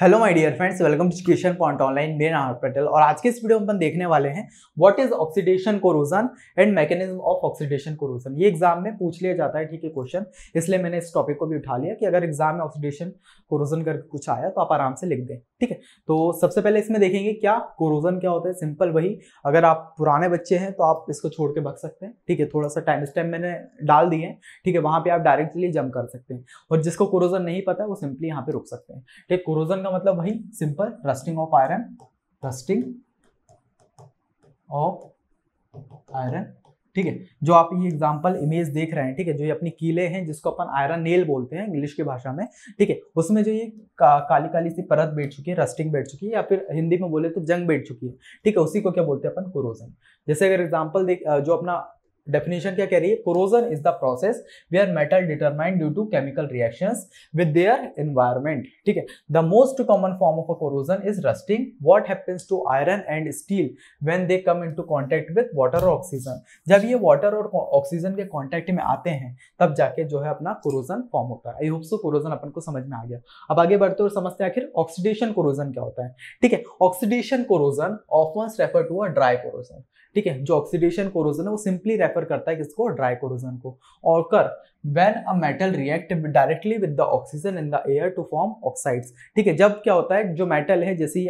Hello my dear friends welcome to education point online मेरा नाम पटेल और आज के इस वीडियो में अपन देखने वाले हैं what is oxidation corrosion and mechanism of oxidation corrosion ये एग्जाम में पूछ लिया जाता है ठीक है क्वेश्चन इसलिए मैंने इस टॉपिक को भी उठा लिया कि अगर एग्जाम में ऑक्सीडेशन कोरोजन करके कुछ आया तो आप आराम से लिख दें ठीक है तो सबसे पहले इसमें देखेंगे क्या कोरोजन क्या होता है सिंपल वही अगर आप पुराने बच्चे हैं तो आप इसको छोड़ के भग सकते हैं ठीक है थोड़ा सा टाइम स्टाइम मैंने डाल दिए हैं ठीक है वहाँ पर आप डायरेक्टली जम कर सकते हैं और जिसको कोरोजन नहीं पता है वो सिंपली यहाँ पे रुक सकते हैं ठीक है कोरोजन का मतलब वही simple rusting of iron rusting of iron ठीक है जो आप ये एग्जांपल इमेज देख रहे हैं ठीक है जो ये अपनी कीले हैं जिसको अपन आयरन नेल बोलते हैं इंग्लिश की भाषा में ठीक है उसमें जो ये का, काली काली सी परत बैठ चुकी है रस्टिंग बैठ चुकी है या फिर हिंदी में बोले तो जंग बैठ चुकी है ठीक है उसी को क्या बोलते हैं अपन कोरोजन जैसे अगर एग्जाम्पल देख जो अपना डेफिनेशन क्या कह रही है corrosion is the process where metal determined due to chemical reactions with their environment ठीक है the most common form of a corrosion is rusting what happens to iron and steel when they come into contact with water और oxygen जब ये water और oxygen के contact में आते हैं तब जाके जो है अपना कोरोजन फॉर्म होता है आई होप सो कोरोजन अपन को समझ में आ गया अब आगे बढ़ते और समझते हैं आखिर ऑक्सीडेशन कोरोजन क्या होता है ठीक है oxidation corrosion of refer to a dry corrosion ठीक है जो ऑक्सीडेशन कोरोजन है वो सिंपली रेफर करता है किसको कोरोजन को और कर when a metal react directly with the oxygen in the air to form oxides ठीक है जब क्या होता है जो मेटल है जैसे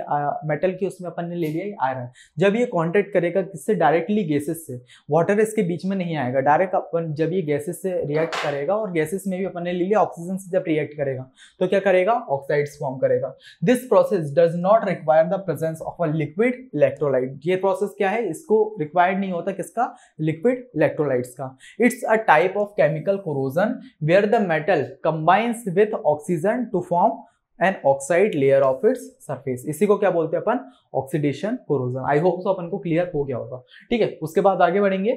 मेटल की उसमें अपन ने ले लिया आयरन जब ये कॉन्टेक्ट करेगा किससे डायरेक्टली गैसेस से वाटर इसके बीच में नहीं आएगा डायरेक्ट अपन जब ये गैसेस से रिएक्ट करेगा और गैसेस में भी अपन ने ले लिया ऑक्सीजन से जब रिएक्ट करेगा तो क्या करेगा ऑक्साइड्स फॉर्म करेगा this process does not require the presence of a liquid electrolyte ये प्रोसेस क्या है इसको रिक्वायर्ड नहीं होता किसका लिक्विड इलेक्ट्रोलाइट्स का it's a type of chemical कोरो corrosion where the metal combines with oxygen to form an oxide layer of its surface. इसी को क्या बोलते हैं अपन oxidation corrosion I hope so अपन को क्लियर हो गया होगा ठीक है उसके बाद आगे बढ़ेंगे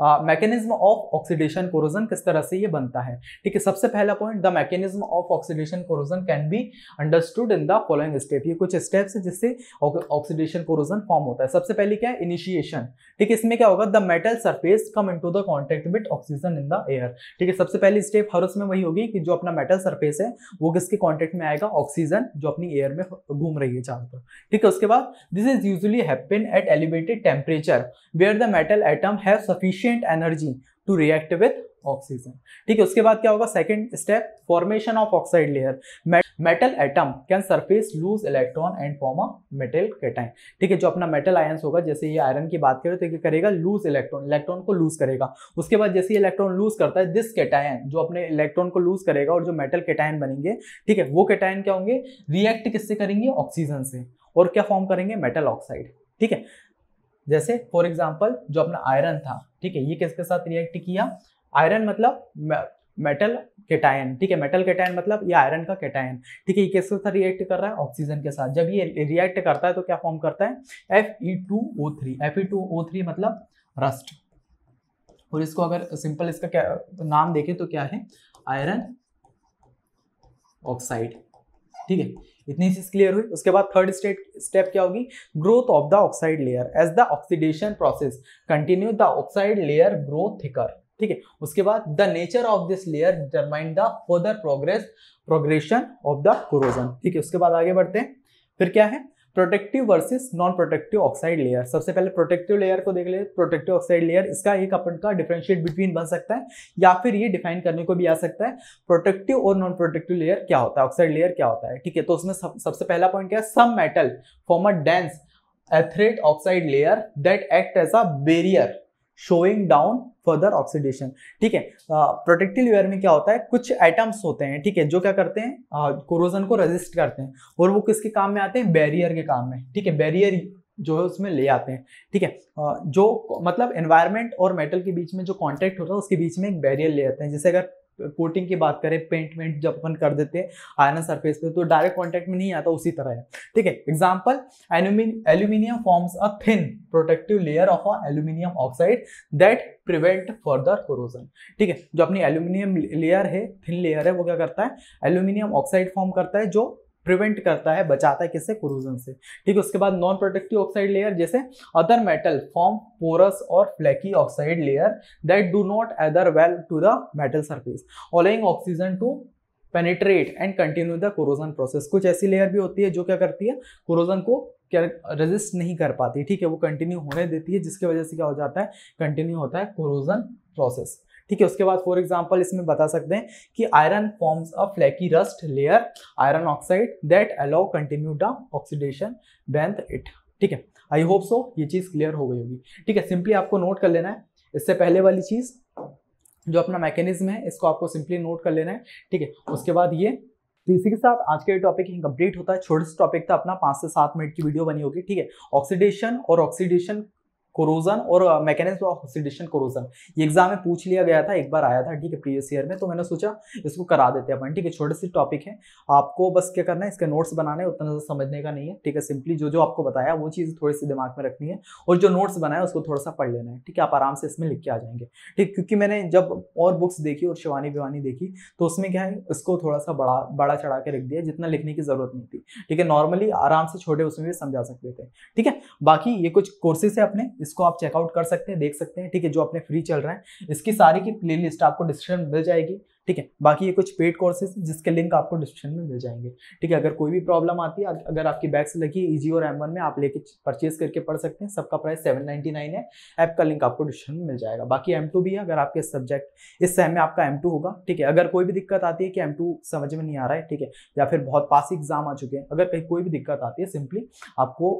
मैकेनिज्म ऑफ ऑक्सीडेशन कोरोजन किस तरह से ये बनता है ठीक है सबसे पहला point the mechanism of oxidation corrosion can be understood in the following step ये कुछ स्टेप्स है जिससे ऑक्सीडेशन कोरोजन फॉर्म होता है सबसे पहले क्या है इनिशिएशन ठीक है इसमें क्या होगा the metal surface come into the contact with oxygen in the air ठीक है सबसे पहली स्टेप हर उसमें वही होगी कि जो अपना मेटल सर्फेस है वो किसके कॉन्टेक्ट में आएगा ऑक्सीजन जो अपनी एयर में घूम रही है चारों तरफ ठीक है उसके बाद this is usually happen at elevated temperature where the metal atom have sufficient sufficient energy to react with oxygen ठीक है उसके बाद क्या होगा second step formation of oxide layer metal atom can surface lose electron and form a metal cation ठीक है जो अपना मेटल आयंस होगा जैसे ये आयरन की बात करें तो ये करेगा लूज इलेक्ट्रॉन इलेक्ट्रॉन को लूज करेगा उसके बाद जैसे ये इलेक्ट्रॉन लूज करता है दिस केटायन जो अपने इलेक्ट्रॉन को लूज करेगा और जो मेटल केटायन बनेंगे ठीक है वो केटायन क्या होंगे रिएक्ट किससे करेंगे ऑक्सीजन से और क्या फॉर्म करेंगे मेटल ऑक्साइड ठीक है जैसे फॉर एग्जाम्पल जो अपना आयरन था ठीक है ये किसके साथ रिएक्ट किया आयरन मतलब मेटल केटायन ठीक है मेटल केटायन मतलब ये आयरन का केटायन ठीक है ये किसके साथ रिएक्ट कर रहा है ऑक्सीजन के साथ जब ये रिएक्ट करता है तो क्या फॉर्म करता है F E two O three F E two O three मतलब रस्ट और इसको अगर सिंपल इसका क्या नाम देखें तो क्या है आयरन ऑक्साइड ठीक है इतनी चीज क्लियर हुई उसके बाद थर्ड स्टेट स्टेप क्या होगी growth of the oxide layer as the oxidation process continue the oxide layer growth thicker ठीक है उसके बाद the nature of this layer determine the further progress progression of the corrosion ठीक है उसके बाद आगे बढ़ते हैं फिर क्या है protective versus non protective oxide layer सबसे पहले प्रोटेक्टिव लेयर को देख ले प्रोटेक्टिव ऑक्साइड लेयर इसका एक अपन का डिफ्रेंशिएट बिटवीन बन सकता है या फिर ये डिफाइन करने को भी आ सकता है प्रोटेक्टिव और नॉन प्रोटेक्टिव लेयर क्या होता है ऑक्साइड लेयर क्या होता है ठीक है तो उसमें सब, सबसे पहला पॉइंट क्या है some metal form a dense adherent oxide layer that act as a barrier slowing down further oxidation ठीक है प्रोटेक्टिव लेयर में क्या होता है कुछ आइटम्स होते हैं ठीक है जो क्या करते हैं कोरोजन को रेजिस्ट करते हैं और वो किसके काम में आते हैं बैरियर के काम में ठीक है बैरियर जो है उसमें ले आते हैं ठीक है जो मतलब एनवायरनमेंट और मेटल के बीच में जो कांटेक्ट होता है उसके बीच में एक बैरियर ले आते हैं जैसे अगर कोटिंग की बात करें पेंट वेंट जब अपन कर देते हैं आयरन सरफेस पे तो डायरेक्ट कांटेक्ट में नहीं आता उसी तरह है ठीक है example aluminium forms a thin protective layer of a aluminium oxide that prevent further corrosion ठीक है जो अपनी एल्यूमिनियम लेयर है थिन लेयर है वो क्या करता है एल्यूमिनियम ऑक्साइड फॉर्म करता है जो प्रिवेंट करता है बचाता है किससे क्रोजन से ठीक है उसके बाद नॉन प्रोटेक्टिव ऑक्साइड लेयर जैसे अदर मेटल फॉर्म पोरस और flaky oxide layer that do not adhere well to the metal surface allowing oxygen to penetrate and continue the corrosion process कुछ ऐसी लेयर भी होती है जो क्या करती है क्रोजन को क्या रेजिस्ट नहीं कर पाती ठीक है वो कंटिन्यू होने देती है जिसकी वजह से क्या हो जाता है कंटिन्यू होता है क्रोजन प्रोसेस ठीक है उसके बाद फॉर एग्जाम्पल इसमें बता सकते हैं कि iron forms a flaky rust layer iron oxide that allow continue the oxidation beneath it ठीक है आई होप सो ये चीज़ क्लियर हो गई होगी ठीक है सिंपली आपको नोट कर लेना है इससे पहले वाली चीज़ जो अपना मैकेनिज्म है इसको आपको सिंपली नोट कर लेना है ठीक है उसके बाद ये तो इसी के साथ आज का ये टॉपिक कंप्लीट होता है छोटे से टॉपिक था अपना पाँच से सात मिनट की वीडियो बनी होगी ठीक है ऑक्सीडेशन और ऑक्सीडेशन कोरोजन और मैकेनिज्म ऑफ ऑक्सीडेशन कोरोजन ये एग्जाम में पूछ लिया गया था एक बार आया था ठीक है प्रीवियस ईयर में तो मैंने सोचा इसको करा देते हैं अपन ठीक है छोटे से टॉपिक है आपको बस क्या करना है इसके नोट्स बनाने उतना ज़्यादा समझने का नहीं है ठीक है सिंपली जो जो आपको बताया वो चीज़ थोड़ी सी दिमाग में रखनी है और जो नोट्स बनाए उसको थोड़ा सा पढ़ लेना है ठीक है आप आराम से इसमें लिख के आ जाएंगे ठीक क्योंकि मैंने जब और बुक्स देखी और शिवानी विवानी देखी तो उसमें क्या है इसको थोड़ा सा बड़ा बड़ा चढ़ा के रख दिया जितना लिखने की ज़रूरत नहीं थी ठीक है नॉर्मली आराम से छोटे उसमें भी समझा सकते थे ठीक है बाकी ये कुछ कोर्सेस है अपने इसको आप चेकआउट कर सकते हैं देख सकते हैं ठीक है जो अपने फ्री चल रहे हैं इसकी सारी की प्ले आपको डिस्क्रिप्शन मिल जाएगी ठीक है बाकी ये कुछ पेड कोर्सेज जिसके लिंक आपको डिस्क्रिप्शन में मिल जाएंगे ठीक है अगर कोई भी प्रॉब्लम आती है अगर आपकी बैग से लगी ईजी और एम में आप लेके परचेज करके पढ़ सकते हैं सबका प्राइस सेवन नाइन्टी नाइन है ऐप का लिंक आपको डिस्क्रिप्शन में मिल जाएगा बाकी एम टू भी है अगर आपके सब्जेक्ट इस सेम में आपका एम टू होगा ठीक है अगर कोई भी दिक्कत आती है कि एम टू समझ में नहीं आ रहा है ठीक है या फिर बहुत पास एग्जाम आ चुके हैं अगर कहीं कोई भी दिक्कत आती है सिंपली आपको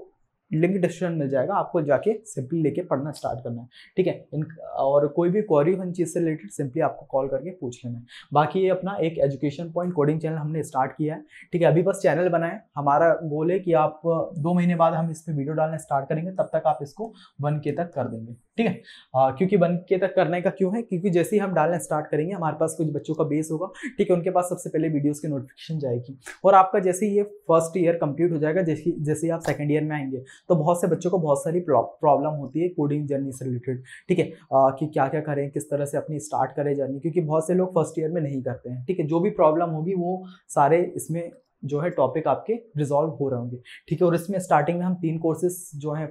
लिंक डिस्क्रिप्शन मिल जाएगा आपको जाके सिंपली लेके पढ़ना स्टार्ट करना है ठीक है इन और कोई भी क्वारी हो इन चीज़ से रिलेटेड सिंपली आपको कॉल करके पूछ लेना है बाकी ये अपना एक एजुकेशन पॉइंट कोडिंग चैनल हमने स्टार्ट किया है ठीक है अभी बस चैनल बनाए हमारा गोल है कि आप दो महीने बाद हम इस पर वीडियो डालना स्टार्ट करेंगे तब तक आप इसको वन के तक कर देंगे ठीक है क्योंकि बन के तक करने का क्यों है क्योंकि जैसे ही हम डालना स्टार्ट करेंगे हमारे पास कुछ बच्चों का बेस होगा ठीक है उनके पास सबसे पहले वीडियोस की नोटिफिकेशन जाएगी और आपका जैसे ही ये फर्स्ट ईयर कंप्लीट हो जाएगा जैसे जैसे ही आप सेकेंड ईयर में आएंगे तो बहुत से बच्चों को बहुत सारी प्रॉब्लम होती है कोडिंग जर्नी से रिलेटेड ठीक है कि क्या क्या करें किस तरह से अपनी स्टार्ट करें जर्नी क्योंकि बहुत से लोग फर्स्ट ईयर में नहीं करते हैं ठीक है जो भी प्रॉब्लम होगी वो सारे इसमें जो है टॉपिक आपके रिजॉल्व हो रहे होंगे ठीक है और इसमें स्टार्टिंग में हम तीन कोर्सेज जो है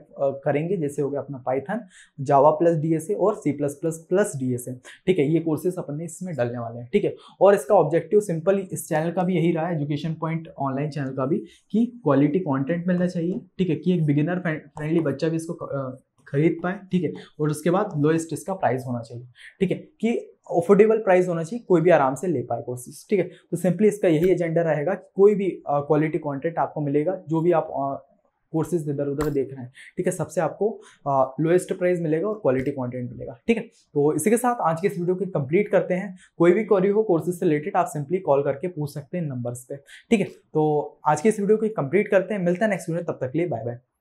करेंगे जैसे हो गया अपना पाइथन जावा प्लस डीएसए और C plus plus plus DSA ठीक है ये कोर्सेस अपने इसमें डालने वाले हैं ठीक है और इसका ऑब्जेक्टिव सिंपल इस चैनल का भी यही रहा है एजुकेशन पॉइंट ऑनलाइन चैनल का भी कि क्वालिटी कॉन्टेंट मिलना चाहिए ठीक है कि एक बिगिनर फ्रेंडली बच्चा भी इसको खरीद पाए ठीक है और उसके बाद लोएस्ट इसका प्राइस होना चाहिए ठीक है कि अफोर्डेबल प्राइस होना चाहिए कोई भी आराम से ले पाए कोर्सेज ठीक है तो सिंपली इसका यही एजेंडा रहेगा कोई भी क्वालिटी कॉन्टेंट आपको मिलेगा जो भी आप कोर्सेज इधर उधर देख रहे हैं ठीक है सबसे आपको लोएस्ट प्राइस मिलेगा और क्वालिटी कंटेंट मिलेगा ठीक है तो इसी के साथ आज के इस वीडियो को कंप्लीट करते हैं कोई भी क्वारी हो कोर्सेज से रिलेटेड आप सिंपली कॉल करके पूछ सकते हैं नंबर्स पे ठीक है तो आज के इस वीडियो को कंप्लीट करते हैं मिलता है नेक्स्ट वीडियो तब तक के लिए बाय बाय